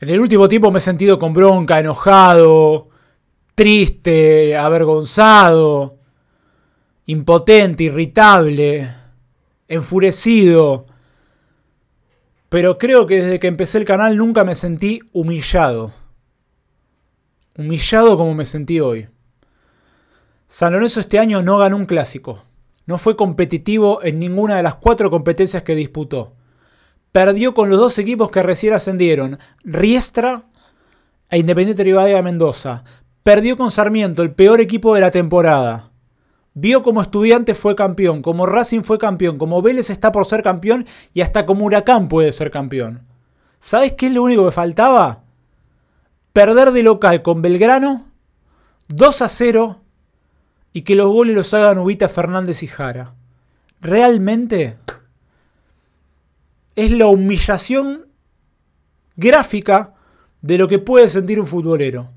En el último tiempo me he sentido con bronca, enojado, triste, avergonzado, impotente, irritable, enfurecido. Pero creo que desde que empecé el canal nunca me sentí humillado. Humillado como me sentí hoy. San Lorenzo este año no ganó un clásico. No fue competitivo en ninguna de las cuatro competencias que disputó perdió con los dos equipos que recién ascendieron, Riestra e Independiente Rivadavia Mendoza. Perdió con Sarmiento, el peor equipo de la temporada. Vio como estudiante fue campeón, como Racing fue campeón, como Vélez está por ser campeón y hasta como Huracán puede ser campeón. ¿Sabes qué es lo único que faltaba? Perder de local con Belgrano 2 a 0 y que los goles los hagan Ubita Fernández y Jara. Realmente es la humillación gráfica de lo que puede sentir un futbolero.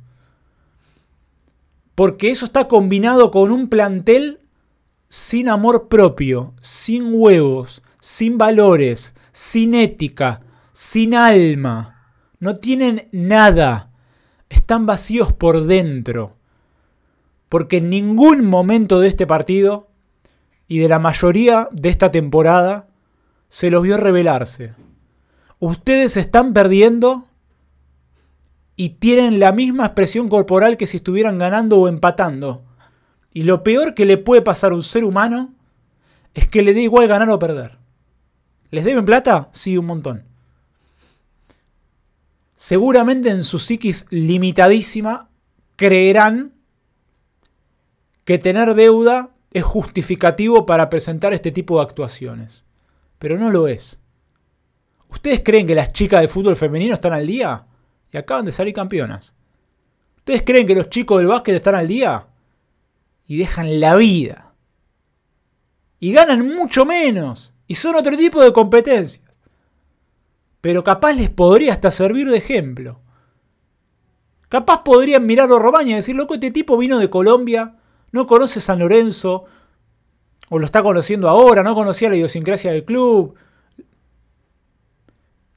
Porque eso está combinado con un plantel sin amor propio, sin huevos, sin valores, sin ética, sin alma. No tienen nada. Están vacíos por dentro. Porque en ningún momento de este partido y de la mayoría de esta temporada se los vio revelarse. Ustedes están perdiendo y tienen la misma expresión corporal que si estuvieran ganando o empatando. Y lo peor que le puede pasar a un ser humano es que le dé igual ganar o perder. ¿Les deben plata? Sí, un montón. Seguramente en su psiquis limitadísima creerán que tener deuda es justificativo para presentar este tipo de actuaciones pero no lo es. ¿Ustedes creen que las chicas de fútbol femenino están al día? Y acaban de salir campeonas. ¿Ustedes creen que los chicos del básquet están al día? Y dejan la vida. Y ganan mucho menos. Y son otro tipo de competencias. Pero capaz les podría hasta servir de ejemplo. Capaz podrían mirar a Romaña y decir, loco, este tipo vino de Colombia, no conoce San Lorenzo, o lo está conociendo ahora, no conocía la idiosincrasia del club.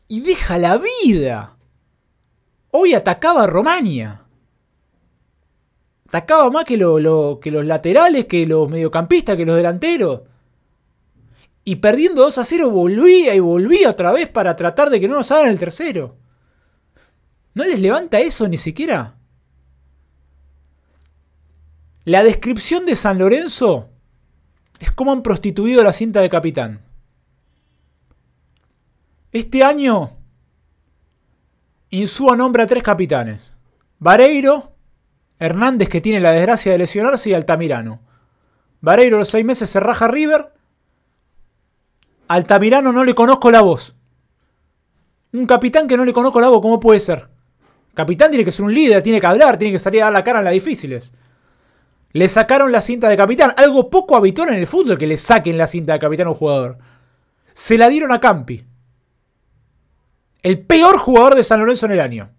Y deja la vida. Hoy atacaba a Romania. Atacaba más que, que los laterales, que los mediocampistas, que los delanteros. Y perdiendo 2 a 0 volvía y volvía otra vez para tratar de que no nos hagan el tercero. ¿No les levanta eso ni siquiera? La descripción de San Lorenzo es como han prostituido la cinta de capitán. Este año, Insúa nombre a tres capitanes. Vareiro, Hernández que tiene la desgracia de lesionarse y Altamirano. Vareiro los seis meses se raja River. Altamirano no le conozco la voz. Un capitán que no le conozco la voz, ¿cómo puede ser? Capitán tiene que ser un líder, tiene que hablar, tiene que salir a dar la cara en las difíciles. Le sacaron la cinta de capitán, algo poco habitual en el fútbol que le saquen la cinta de capitán a un jugador. Se la dieron a Campi. El peor jugador de San Lorenzo en el año.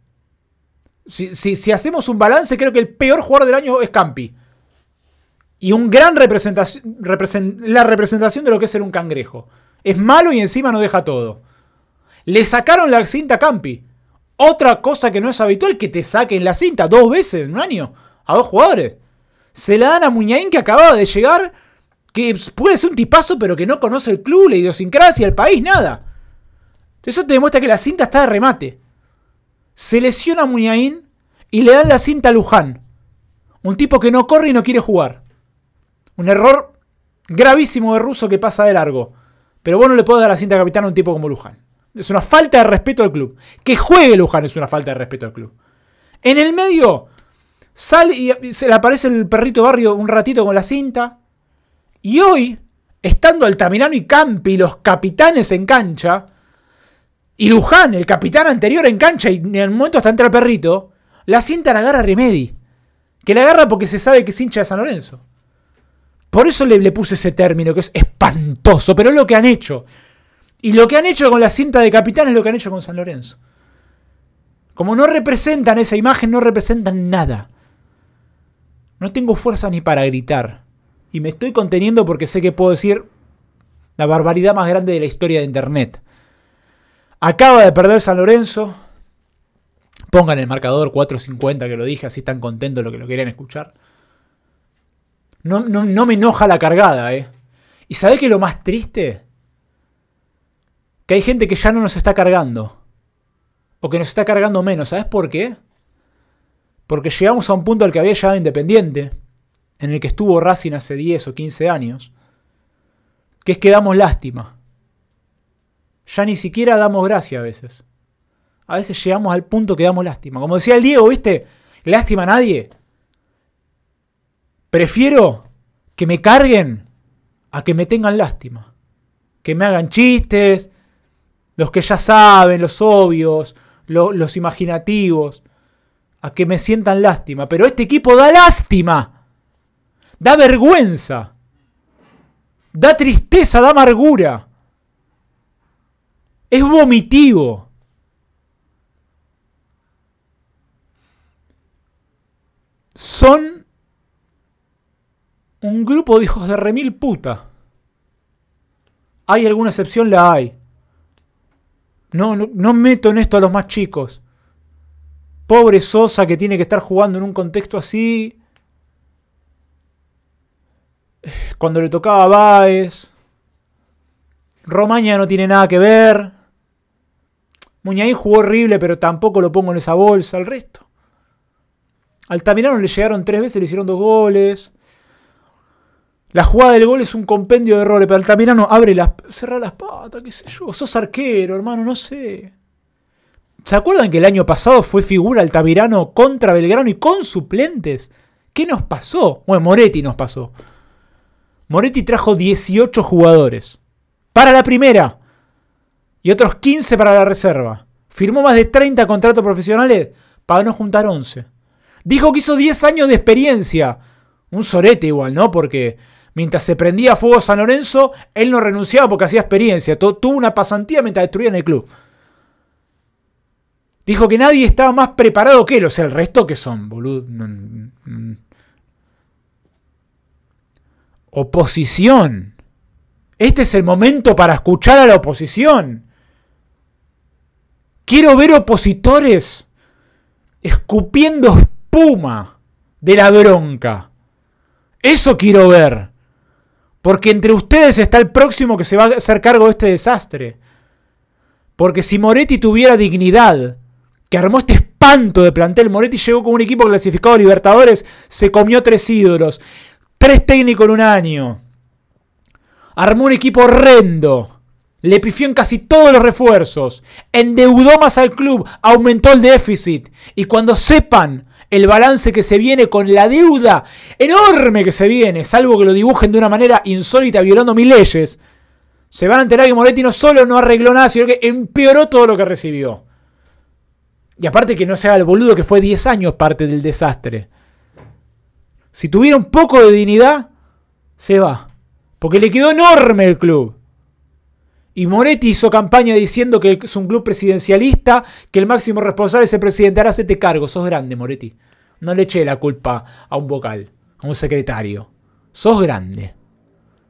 Si, hacemos un balance, creo que el peor jugador del año es Campi. Y un gran representación, la representación de lo que es ser un cangrejo. Es malo y encima no deja todo. Le sacaron la cinta a Campi. Otra cosa que no es habitual que te saquen la cinta dos veces en un año a dos jugadores. Se la dan a Muñain que acababa de llegar, que puede ser un tipazo, pero que no conoce el club, la idiosincrasia, el país, nada. Eso te demuestra que la cinta está de remate. Se lesiona a Muñain y le dan la cinta a Luján. Un tipo que no corre y no quiere jugar. Un error gravísimo de ruso que pasa de largo. Pero vos no le podés dar la cinta capitán a un tipo como Luján. Es una falta de respeto al club. Que juegue Luján es una falta de respeto al club. En el medio, Sale y se le aparece el perrito barrio un ratito con la cinta. Y hoy, estando Altamirano y Campi, los capitanes en cancha, y Luján, el capitán anterior en cancha, y en el momento hasta entra el perrito, la cinta la agarra Remedi. Que la agarra porque se sabe que es hincha de San Lorenzo. Por eso le, le puse ese término, que es espantoso, pero es lo que han hecho. Y lo que han hecho con la cinta de capitán es lo que han hecho con San Lorenzo. Como no representan esa imagen, no representan nada. No tengo fuerza ni para gritar. Y me estoy conteniendo porque sé que puedo decir la barbaridad más grande de la historia de Internet. Acaba de perder San Lorenzo. Pongan el marcador 4.50 que lo dije, así están contentos lo que lo querían escuchar. No, no, me enoja la cargada, ¿eh? ¿Y sabés que lo más triste? Que hay gente que ya no nos está cargando. O que nos está cargando menos. ¿Sabes por qué? Porque llegamos a un punto al que había llegado Independiente, en el que estuvo Racing hace 10 o 15 años, que es que damos lástima. Ya ni siquiera damos gracia a veces. A veces llegamos al punto que damos lástima. Como decía el Diego, ¿viste? Lástima a nadie. Prefiero que me carguen a que me tengan lástima. Que me hagan chistes, los que ya saben, los obvios, los imaginativos a que me sientan lástima, pero este equipo da lástima, da vergüenza, da tristeza, da amargura, es vomitivo. Son un grupo de hijos de remil puta. ¿Hay alguna excepción? La hay. No, no, no meto en esto a los más chicos. Pobre Sosa que tiene que estar jugando en un contexto así. Cuando le tocaba a Baez. Romaña no tiene nada que ver. Muñaín jugó horrible, pero tampoco lo pongo en esa bolsa. El resto. Altamirano le llegaron tres veces, le hicieron dos goles. La jugada del gol es un compendio de errores, pero Altamirano abre las. cerra las patas, qué sé yo. Sos arquero, hermano, no sé. ¿Se acuerdan que el año pasado fue figura Altavirano contra Belgrano y con suplentes? ¿Qué nos pasó? Bueno, Moretti nos pasó. Moretti trajo 18 jugadores. Para la primera. Y otros 15 para la reserva. Firmó más de 30 contratos profesionales para no juntar 11. Dijo que hizo 10 años de experiencia. Un sorete igual, ¿no? Porque mientras se prendía fuego San Lorenzo, él no renunciaba porque hacía experiencia. Tuvo una pasantía mientras destruían el club. Dijo que nadie estaba más preparado que él. O sea, el resto que son, boludo. Oposición. Este es el momento para escuchar a la oposición. Quiero ver opositores escupiendo espuma de la bronca. Eso quiero ver. Porque entre ustedes está el próximo que se va a hacer cargo de este desastre. Porque si Moretti tuviera dignidad, que armó este espanto de plantel. Moretti llegó con un equipo clasificado a Libertadores, se comió tres ídolos, tres técnicos en un año. Armó un equipo horrendo. Le pifió en casi todos los refuerzos. Endeudó más al club. Aumentó el déficit. Y cuando sepan el balance que se viene con la deuda enorme que se viene, salvo que lo dibujen de una manera insólita violando mis leyes, se van a enterar que Moretti no solo no arregló nada, sino que empeoró todo lo que recibió. Y aparte que no se el boludo que fue 10 años parte del desastre. Si tuviera un poco de dignidad, se va. Porque le quedó enorme el club. Y Moretti hizo campaña diciendo que es un club presidencialista, que el máximo responsable es el presidente. Ahora hacete cargo, sos grande, Moretti. No le eché la culpa a un vocal, a un secretario. Sos grande.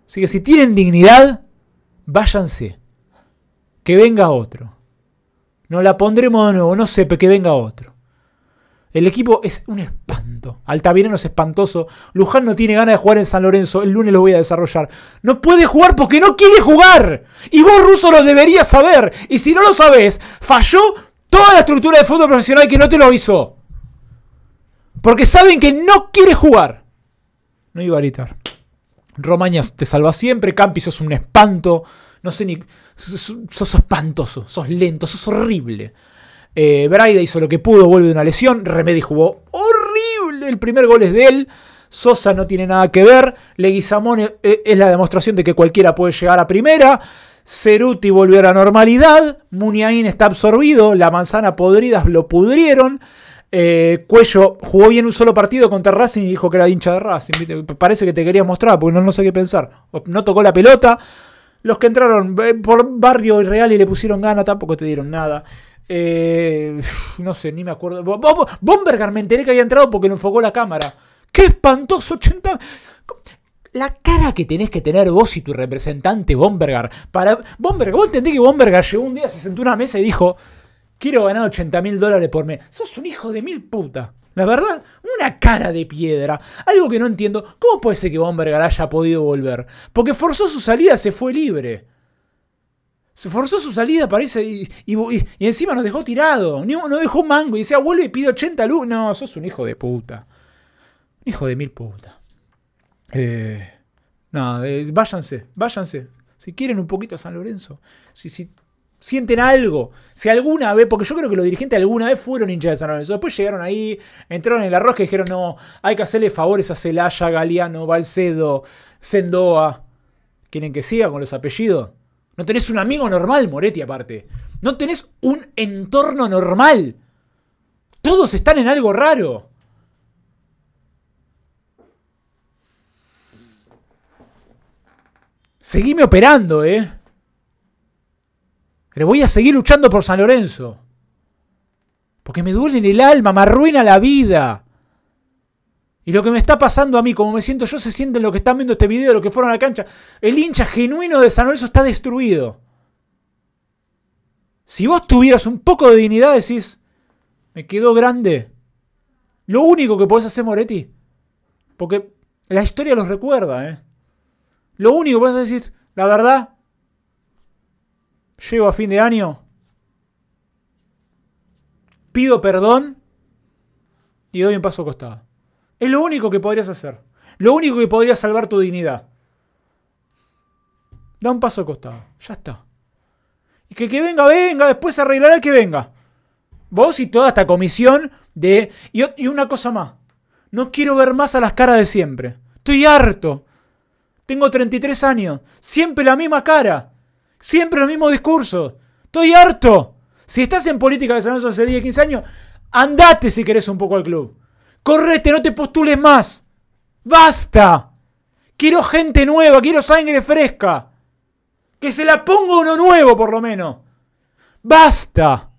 Así que si tienen dignidad, váyanse. Que venga otro. No la pondremos de nuevo, no sepe que venga otro. El equipo es un espanto. Altavirano es espantoso. Luján no tiene ganas de jugar en San Lorenzo. El lunes lo voy a desarrollar. No puede jugar porque no quiere jugar. Y vos, ruso, lo deberías saber. Y si no lo sabés, falló toda la estructura de fútbol profesional que no te lo hizo. Porque saben que no quiere jugar. No iba a gritar. Romañas te salva siempre. Campis es un espanto. No sé ni. Sos, espantoso, sos lento, sos horrible. Eh, Braida hizo lo que pudo, vuelve de una lesión. Remedy jugó horrible. El primer gol es de él. Sosa no tiene nada que ver. Leguizamón eh, eh, es la demostración de que cualquiera puede llegar a primera. Ceruti volvió a la normalidad. Muniain está absorbido. La manzana podrida lo pudrieron. Eh, Cuello jugó bien un solo partido contra Racing y dijo que era hincha de Racing. Parece que te quería mostrar porque no sé qué pensar. No tocó la pelota. Los que entraron eh, por Barrio Real y le pusieron gana tampoco te dieron nada. Eh, no sé, ni me acuerdo. Bombergar me enteré que había entrado porque lo enfocó la cámara. ¡Qué espantoso! 80... La cara que tenés que tener vos y tu representante Bombergar. Para... Bombergar, vos entendés que Bombergar llegó un día, se sentó a una mesa y dijo: Quiero ganar 80 mil dólares por mes. Sos un hijo de mil puta. La verdad, una cara de piedra. Algo que no entiendo. ¿Cómo puede ser que Bombergar haya podido volver? Porque forzó su salida, se fue libre. Se forzó su salida, parece, y, y, encima nos dejó tirado. No, dejó un mango. Y decía, vuelve y pide 80 luz. No, sos un hijo de puta. Un hijo de mil puta. Eh, no, eh, váyanse, váyanse. Si quieren un poquito a San Lorenzo. Si, si sienten algo. Si alguna vez, porque yo creo que los dirigentes alguna vez fueron hinchas de San Lorenzo. Después llegaron ahí, entraron en el arroz y dijeron, no, hay que hacerle favores a Celaya, Galeano, Balcedo, Sendoa. ¿Quieren que siga con los apellidos? No tenés un amigo normal, Moretti, aparte. No tenés un entorno normal. Todos están en algo raro. Seguime operando, eh. Pero voy a seguir luchando por San Lorenzo. Porque me duele el alma, me arruina la vida. Y lo que me está pasando a mí, como me siento yo, se en lo que están viendo este video, lo que fueron a la cancha. El hincha genuino de San Lorenzo está destruido. Si vos tuvieras un poco de dignidad, decís, me quedo grande. Lo único que podés hacer, Moretti, porque la historia los recuerda, ¿eh? Lo único que podés decir, la verdad, llego a fin de año, pido perdón y doy un paso costado. Es lo único que podrías hacer. Lo único que podría salvar tu dignidad. Da un paso costado. Ya está. Y que que venga, venga. Después arreglará el que venga. Vos y toda esta comisión de... Y, y una cosa más. No quiero ver más a las caras de siempre. Estoy harto. Tengo 33 años. Siempre la misma cara. Siempre los mismos discursos. Estoy harto. Si estás en política de San hace 10, 15 años, andate si querés un poco al club. Correte, no te postules más. Basta. Quiero gente nueva, quiero sangre fresca. Que se la ponga uno nuevo, por lo menos. Basta.